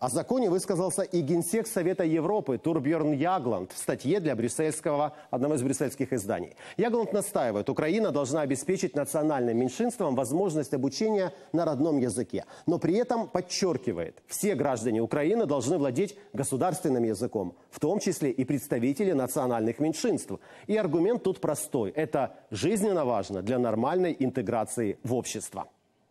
О законе высказался и генсек Совета Европы Турбьерн Ягланд в статье для брюссельского, одного из брюссельских изданий. Ягланд настаивает, Украина должна обеспечить национальным меньшинствам возможность обучения на родном языке. Но при этом подчеркивает, все граждане Украины должны владеть государственным языком, в том числе и представители национальных меньшинств. И аргумент тут простой. Это жизненно важно для нормальной интеграции в общество.